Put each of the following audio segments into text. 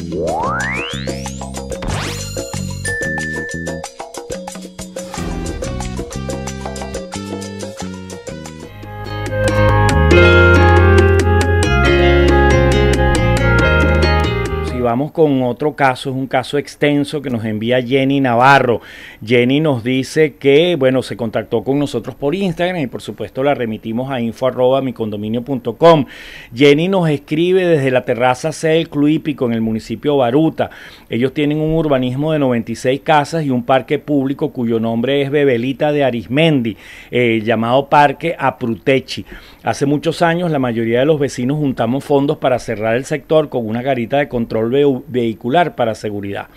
Thank you. vamos con otro caso, es un caso extenso que nos envía Jenny Navarro. Jenny nos dice que, bueno, se contactó con nosotros por Instagram y por supuesto la remitimos a info Jenny nos escribe desde la terraza C del Club en el municipio Baruta. Ellos tienen un urbanismo de 96 casas y un parque público cuyo nombre es Bebelita de Arismendi, eh, llamado Parque Aprutechi. Hace muchos años la mayoría de los vecinos juntamos fondos para cerrar el sector con una garita de control vehicular para seguridad.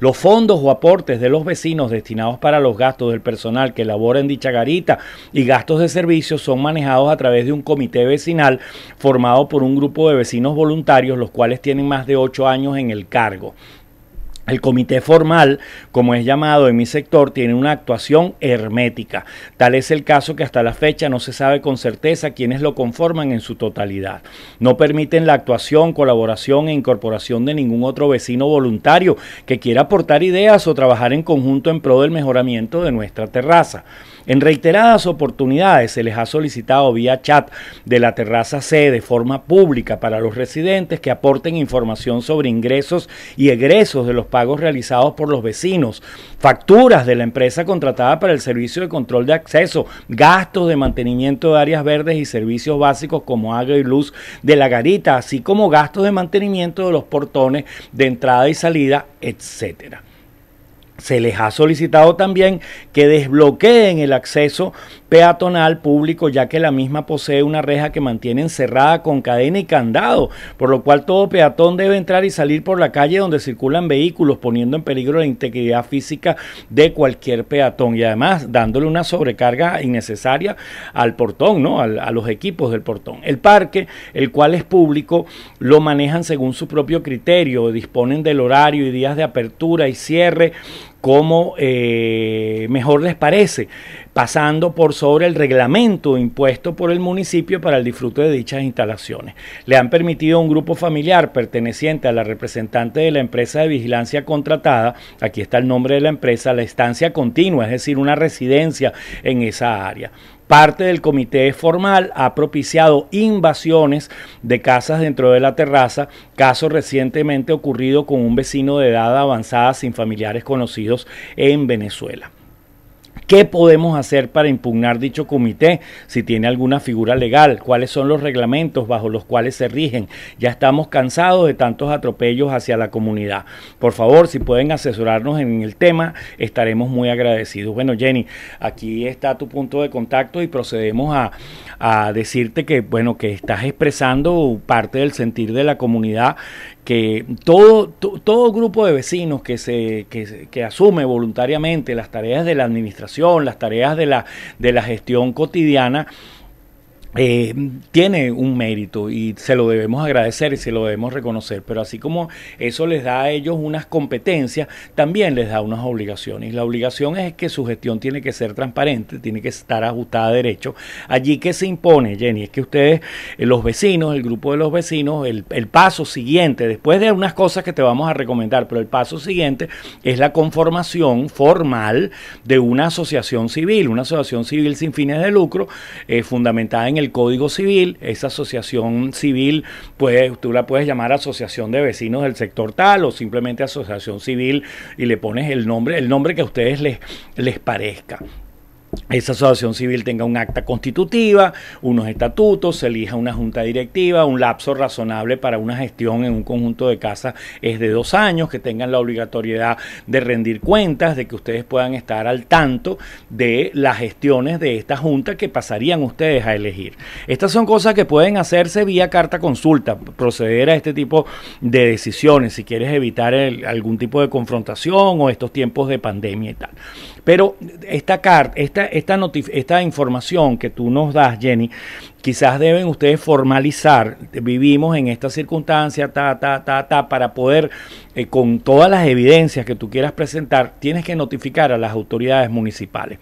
Los fondos o aportes de los vecinos destinados para los gastos del personal que labora en dicha garita y gastos de servicios son manejados a través de un comité vecinal formado por un grupo de vecinos voluntarios, los cuales tienen más de ocho años en el cargo. El comité formal, como es llamado en mi sector, tiene una actuación hermética. Tal es el caso que hasta la fecha no se sabe con certeza quiénes lo conforman en su totalidad. No permiten la actuación, colaboración e incorporación de ningún otro vecino voluntario que quiera aportar ideas o trabajar en conjunto en pro del mejoramiento de nuestra terraza. En reiteradas oportunidades se les ha solicitado vía chat de la terraza C de forma pública para los residentes que aporten información sobre ingresos y egresos de los pagos realizados por los vecinos, facturas de la empresa contratada para el servicio de control de acceso, gastos de mantenimiento de áreas verdes y servicios básicos como agua y luz de la garita, así como gastos de mantenimiento de los portones de entrada y salida, etcétera. Se les ha solicitado también que desbloqueen el acceso peatonal público, ya que la misma posee una reja que mantiene cerrada con cadena y candado, por lo cual todo peatón debe entrar y salir por la calle donde circulan vehículos, poniendo en peligro la integridad física de cualquier peatón y además dándole una sobrecarga innecesaria al portón, ¿no? a, los equipos del portón. El parque, el cual es público, lo manejan según su propio criterio, disponen del horario y días de apertura y cierre como eh, mejor les parece pasando por sobre el reglamento impuesto por el municipio para el disfrute de dichas instalaciones. Le han permitido a un grupo familiar perteneciente a la representante de la empresa de vigilancia contratada, aquí está el nombre de la empresa, la estancia continua, es decir, una residencia en esa área. Parte del comité formal ha propiciado invasiones de casas dentro de la terraza, caso recientemente ocurrido con un vecino de edad avanzada sin familiares conocidos en Venezuela. ¿Qué podemos hacer para impugnar dicho comité? Si tiene alguna figura legal, cuáles son los reglamentos bajo los cuales se rigen. Ya estamos cansados de tantos atropellos hacia la comunidad. Por favor, si pueden asesorarnos en el tema, estaremos muy agradecidos. Bueno, Jenny, aquí está tu punto de contacto y procedemos a, a decirte que, bueno, que estás expresando parte del sentir de la comunidad que todo, todo grupo de vecinos que, se, que, asume voluntariamente las tareas de la administración, las tareas de la, de la gestión cotidiana, eh, tiene un mérito y se lo debemos agradecer y se lo debemos reconocer, pero así como eso les da a ellos unas competencias, también les da unas obligaciones. La obligación es que su gestión tiene que ser transparente, tiene que estar ajustada a derecho. Allí que se impone, Jenny, es que ustedes, eh, los vecinos, el grupo de los vecinos, el, paso siguiente, después de unas cosas que te vamos a recomendar, pero el paso siguiente es la conformación formal de una asociación civil, una asociación civil sin fines de lucro, eh, fundamentada en el Código Civil, esa asociación civil, pues tú la puedes llamar Asociación de Vecinos del Sector Tal o simplemente Asociación Civil y le pones el nombre, el nombre que a ustedes les, les parezca esa asociación civil tenga un acta constitutiva, unos estatutos, se elija una junta directiva, un lapso razonable para una gestión en un conjunto de casas es de dos años, que tengan la obligatoriedad de rendir cuentas, de que ustedes puedan estar al tanto de las gestiones de esta junta que pasarían ustedes a elegir. Estas son cosas que pueden hacerse vía carta consulta, proceder a este tipo de decisiones si quieres evitar algún tipo de confrontación o estos tiempos de pandemia y tal. Pero esta carta, esta esta, información que tú nos das, Jenny, quizás deben ustedes formalizar, vivimos en esta circunstancia, ta, ta, ta, ta, para poder, eh, con todas las evidencias que tú quieras presentar, tienes que notificar a las autoridades municipales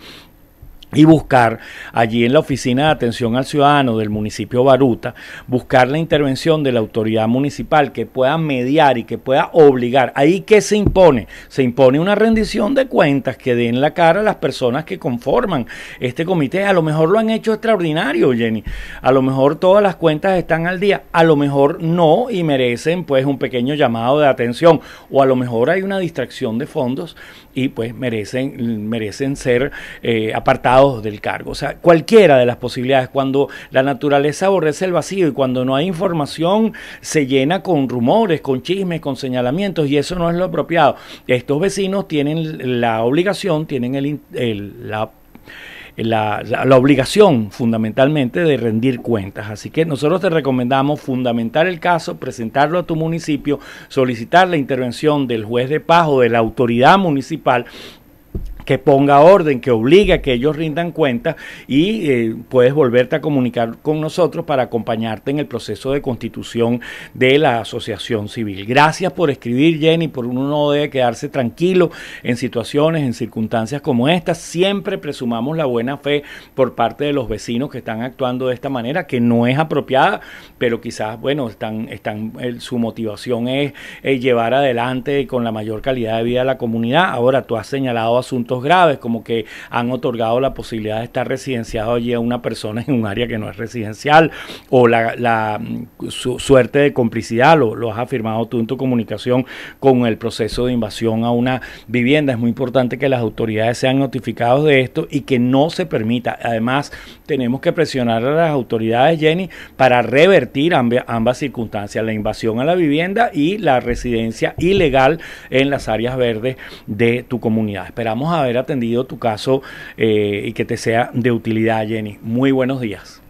y buscar allí en la Oficina de Atención al Ciudadano del municipio Baruta, buscar la intervención de la autoridad municipal que pueda mediar y que pueda obligar. Ahí que se impone, se impone una rendición de cuentas que den la cara a las personas que conforman este comité. A lo mejor lo han hecho extraordinario, Jenny. A lo mejor todas las cuentas están al día, a lo mejor no y merecen pues un pequeño llamado de atención o a lo mejor hay una distracción de fondos y pues merecen merecen ser eh, apartados del cargo. O sea, cualquiera de las posibilidades, cuando la naturaleza aborrece el vacío y cuando no hay información, se llena con rumores, con chismes, con señalamientos y eso no es lo apropiado. Estos vecinos tienen la obligación, tienen el, la, obligación fundamentalmente de rendir cuentas. Así que nosotros te recomendamos fundamentar el caso, presentarlo a tu municipio, solicitar la intervención del juez de paz o de la autoridad municipal que ponga orden, que obligue a que ellos rindan cuenta y eh, puedes volverte a comunicar con nosotros para acompañarte en el proceso de constitución de la asociación civil. Gracias por escribir, Jenny, por uno no debe quedarse tranquilo en situaciones, en circunstancias como estas. Siempre presumamos la buena fe por parte de los vecinos que están actuando de esta manera, que no es apropiada, pero quizás, bueno, están, están, eh, su motivación es eh, llevar adelante con la mayor calidad de vida a la comunidad. Ahora tú has señalado asuntos graves, como que han otorgado la posibilidad de estar residenciado allí a una persona en un área que no es residencial, o la, mm, suerte de complicidad, lo, has afirmado tú en tu comunicación con el proceso de invasión a una vivienda. Es muy importante que las autoridades sean notificadas de esto y que no se permita. Además, tenemos que presionar a las autoridades, Jenny, para revertir ambas, ambas circunstancias, la invasión a la vivienda y la residencia ilegal en las áreas verdes de tu comunidad. Esperamos a haber atendido tu caso eh, y que te sea de utilidad, Jenny. Muy buenos días.